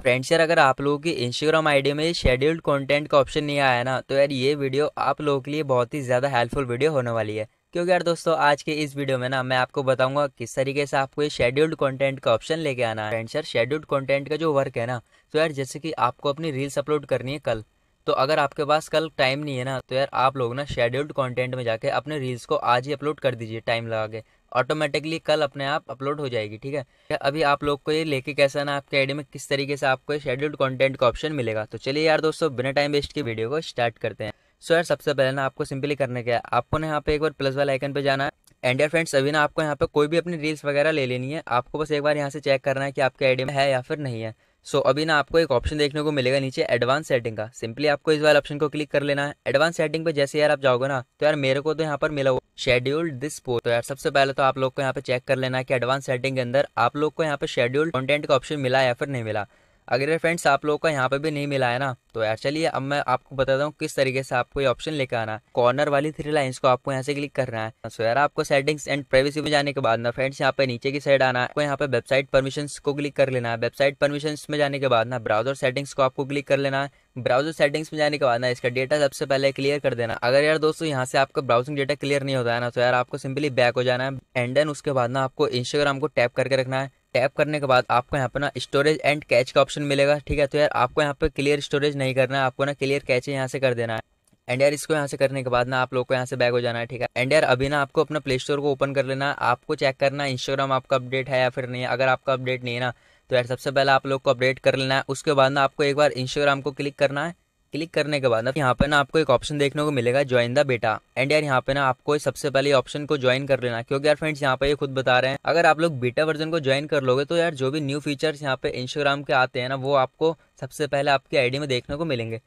friends यार अगर आप लोगों की इंस्टाग्राम आईडी में शेड्यूल्ड कंटेंट का ऑप्शन नहीं आया ना तो यार ये वीडियो आप लोगों के लिए बहुत ही ज़्यादा हेल्पफुल वीडियो होने वाली है क्योंकि यार दोस्तों आज के इस वीडियो में ना मैं आपको बताऊंगा किस तरीके से आपको ये शेड्यूल्ड कंटेंट का ऑप्शन लेके आना है फ्रेंड्स यार शेड्यूल्ड कॉन्टेंट का जो वर्क है ना तो यार जैसे कि आपको अपनी रील्स अपलोड करनी है कल तो अगर आपके पास कल टाइम नहीं है ना तो यार आप लोग ना शेड्यूल्ड कॉन्टेंट में जाके अपने रील्स को आज ही अपलोड कर दीजिए टाइम लगा के ऑटोमेटिकली कल अपने आप अपलोड हो जाएगी ठीक है अभी आप लोग को ये लेके कैसा ना आपके आईडी में किस तरीके से आपको शेड्यूल्ड कंटेंट का ऑप्शन मिलेगा तो चलिए यार दोस्तों बिना टाइम वेस्ट की वीडियो को स्टार्ट करते हैं सो यार सबसे पहले ना आपको सिंपली करने का है आपको ना यहाँ पे एक बार प्लस वाला आइकन पे जाना है एंड यार फ्रेंड्स अभी ना आपको यहाँ पे कोई भी अपनी रील्स वगैरह ले लेनी है आपको बस एक बार यहाँ से चेक करना है कि आपके आईडी में है या फिर नहीं है सो so, अभी ना आपको एक ऑप्शन देखने को मिलेगा नीचे एडवांस सेटिंग का सिंपली आपको इस वाले ऑप्शन को क्लिक कर लेना है एडवांस सेटिंग पे जैसे यार आप जाओगे ना तो यार मेरे को तो यहाँ पर मिला हो शेड्यूल्ड दिस पोस्ट तो यार सबसे पहले तो आप लोग को यहाँ पे चेक कर लेना है कि एडवांस सेटिंग के अंदर आप लोग को यहाँ पे शेड्यूल्ड कंटेंट का ऑप्शन मिला या फिर नहीं मिला अगर फ्रेंड्स आप लोगों का यहाँ पे भी नहीं मिला है ना तो यार चलिए अब मैं आपको बताता हूँ किस तरीके से आपको ये ऑप्शन लेकर आना है कॉर्नर वाली थ्री लाइन्स को आपको यहाँ से क्लिक करना है सो यार आपको सेटिंग्स एंड प्राइवेसी में जाने के बाद ना फ्रेंड्स यहाँ पे नीचे की साइड आना है आपको यहाँ पे वेबसाइट परमिशन को क्लिक कर लेना है वेबसाइट परमिशन में जाने के बाद ना ब्राउजर सेटिंग्स को आपको क्लिक कर लेना है ब्राउजर सेटिंग्स में जाने के बाद ना इसका डेटा सबसे पहले क्लियर कर देना अगर यार दोस्तों यहाँ से आपका ब्राउजिंग डेटा क्लियर नहीं होता है ना तो यार आपको सिंपली बैक हो जाना है एंड देन उसके बाद ना आपको इंस्टाग्राम को टैप करके रखना है टैप करने के बाद आपको यहाँ पर ना स्टोरेज एंड कैच का ऑप्शन मिलेगा ठीक है तो यार आपको यहाँ पर क्लियर स्टोरेज नहीं करना है आपको ना क्लियर कैच यहाँ से कर देना है एंड यार इसको यहाँ से करने के बाद ना आप लोग को यहाँ से बैक हो जाना है ठीक है एंड यार अभी ना आपको अपना प्ले स्टोर को ओपन कर लेना है आपको चेक करना है इंस्टाग्राम आपका अपडेट है या फिर नहीं है अगर आपका अपडेट नहीं है ना तो यार सबसे पहले आप लोग को अपडेट कर लेना है उसके बाद ना आपको एक बार इंस्टाग्राम को क्लिक करना है क्लिक करने के बाद ना यहाँ पे ना आपको एक ऑप्शन देखने को मिलेगा ज्वाइन द बेटा एंड यार यहाँ पे ना आपको सबसे पहले ऑप्शन को ज्वाइन कर लेना क्योंकि यार फ्रेंड्स यहाँ पे ये खुद बता रहे हैं अगर आप लोग बीटा वर्जन को ज्वाइन कर लोगे तो यार जो भी न्यू फीचर्स यहाँ पे इंस्टाग्राम के आते हैं ना वो आपको सबसे पहले आपकी आईडी में देखने को मिलेंगे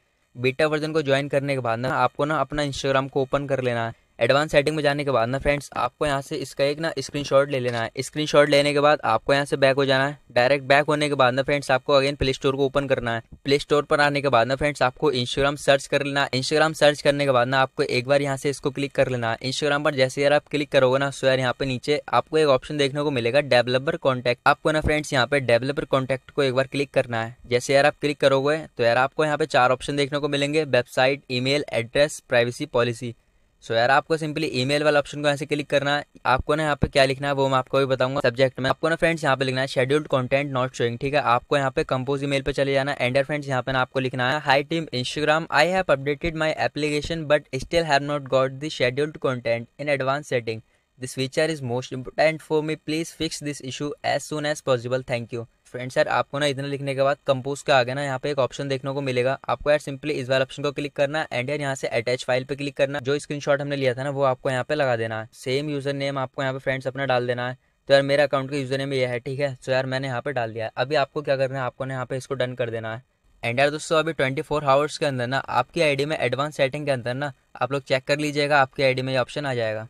बीटा वर्जन को ज्वाइन करने के बाद ना आपको ना अपना इंस्टाग्राम को ओपन कर लेना है एडवांस सेटिंग में जाने के बाद ना फ्रेंड्स आपको यहाँ से इसका एक ना स्क्रीनशॉट ले लेना है स्क्रीनशॉट लेने के बाद आपको यहाँ से बैक हो जाना है डायरेक्ट बैक होने के बाद ना फ्रेंड्स आपको अगेन प्ले स्टोर को ओपन करना है प्ले स्टोर पर आने के बाद ना फ्रेंड्स आपको इंस्टाग्राम सर्च कर लेना इंस्टाग्राम सर्च करने के बाद ना आपको एक बार यहाँ से इसको क्लिक कर लेना है इंस्टाग्राम पर जैसे यार आप क्लिक करोगे ना सो यार यहाँ पे नीचे आपको एक ऑप्शन देखने को मिलेगा डेवलपर कॉन्टैक्ट आपको ना फ्रेंड्स यहाँ पे डेवलपर कॉन्टैक्ट को एक बार क्लिक करना है जैसे यार आप क्लिक करोगे तो यार आपको यहाँ पे चार ऑप्शन देखने को मिलेंगे website e address privacy policy so so यार आपको सिंपली ईमेल वाला ऑप्शन को ऐसे क्लिक करना है आपको ना यहाँ पे क्या लिखना है वो मैं आपको भी बताऊंगा सब्जेक्ट में आपको ना फ्रेंड्स यहाँ पे लिखना है शेड्यूल्ड कंटेंट नॉट शोइंग ठीक है आपको यहाँ पे कंपोज ईमेल पे चले जाना एंडर फ्रेंड्स यहाँ पे ना आपको लिखना है hi team Instagram I have updated my application but still have not got the scheduled content in advance setting this feature is most important for me please fix this issue as soon as possible thank you friends यार आपको ना इतना लिखने के बाद compose का आगे ना यहाँ पे एक ऑप्शन देखने को मिलेगा आपको यार सिंपली इस वाले ऑप्शन को क्लिक करना एंड यार यहाँ से अटैच फाइल पे क्लिक करना जो स्क्रीन हमने लिया था ना वो आपको यहाँ पे लगा देना है सेम यूजर नेम आपको यहाँ पे फ्रेंड्स अपना डाल देना है तो यार मेरे अकाउंट का यूजर नेम ये है ठीक है तो यार मैंने यहाँ पे डाल दिया है अभी आपको क्या करना है आपको यहाँ पे इसको डन कर देना है एंड यार दोस्तों अभी 24 फोर आवर्स के अंदर ना आपकी आईडी में एडवांस सेटिंग के अंदर ना आप लोग चेक कर लीजिएगा आपकी आईडी में ये ऑप्शन आ जाएगा